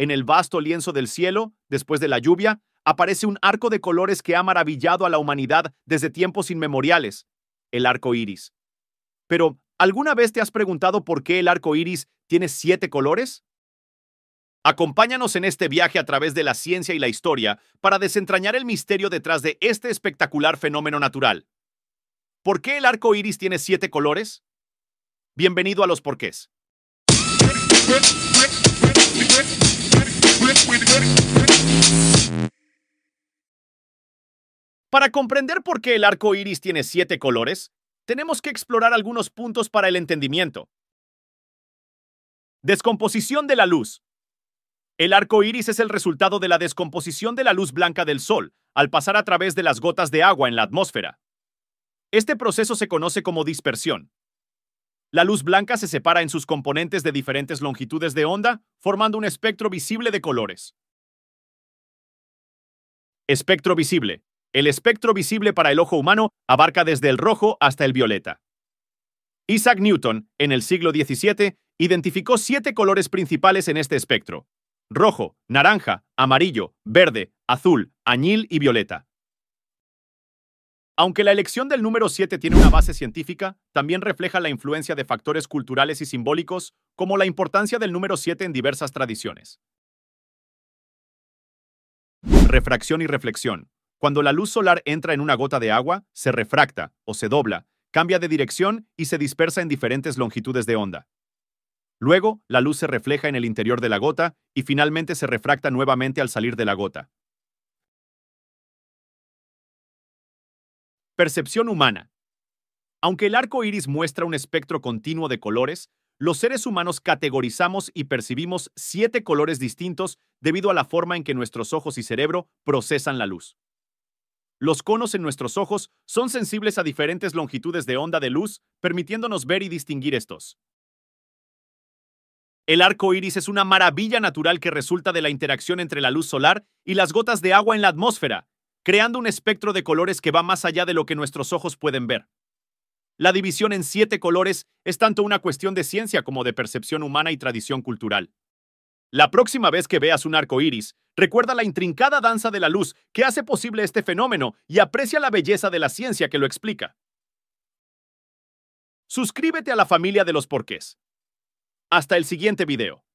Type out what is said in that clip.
En el vasto lienzo del cielo, después de la lluvia, aparece un arco de colores que ha maravillado a la humanidad desde tiempos inmemoriales, el arco iris. Pero, ¿alguna vez te has preguntado por qué el arco iris tiene siete colores? Acompáñanos en este viaje a través de la ciencia y la historia para desentrañar el misterio detrás de este espectacular fenómeno natural. ¿Por qué el arco iris tiene siete colores? Bienvenido a los porqués. Para comprender por qué el arco iris tiene siete colores, tenemos que explorar algunos puntos para el entendimiento. Descomposición de la luz. El arco iris es el resultado de la descomposición de la luz blanca del sol al pasar a través de las gotas de agua en la atmósfera. Este proceso se conoce como dispersión. La luz blanca se separa en sus componentes de diferentes longitudes de onda, formando un espectro visible de colores. Espectro visible. El espectro visible para el ojo humano abarca desde el rojo hasta el violeta. Isaac Newton, en el siglo XVII, identificó siete colores principales en este espectro. Rojo, naranja, amarillo, verde, azul, añil y violeta. Aunque la elección del número 7 tiene una base científica, también refleja la influencia de factores culturales y simbólicos, como la importancia del número 7 en diversas tradiciones. Refracción y reflexión. Cuando la luz solar entra en una gota de agua, se refracta, o se dobla, cambia de dirección y se dispersa en diferentes longitudes de onda. Luego, la luz se refleja en el interior de la gota y finalmente se refracta nuevamente al salir de la gota. Percepción humana. Aunque el arco iris muestra un espectro continuo de colores, los seres humanos categorizamos y percibimos siete colores distintos debido a la forma en que nuestros ojos y cerebro procesan la luz. Los conos en nuestros ojos son sensibles a diferentes longitudes de onda de luz, permitiéndonos ver y distinguir estos. El arco iris es una maravilla natural que resulta de la interacción entre la luz solar y las gotas de agua en la atmósfera, creando un espectro de colores que va más allá de lo que nuestros ojos pueden ver. La división en siete colores es tanto una cuestión de ciencia como de percepción humana y tradición cultural. La próxima vez que veas un arco iris, recuerda la intrincada danza de la luz que hace posible este fenómeno y aprecia la belleza de la ciencia que lo explica. Suscríbete a la familia de los porqués. Hasta el siguiente video.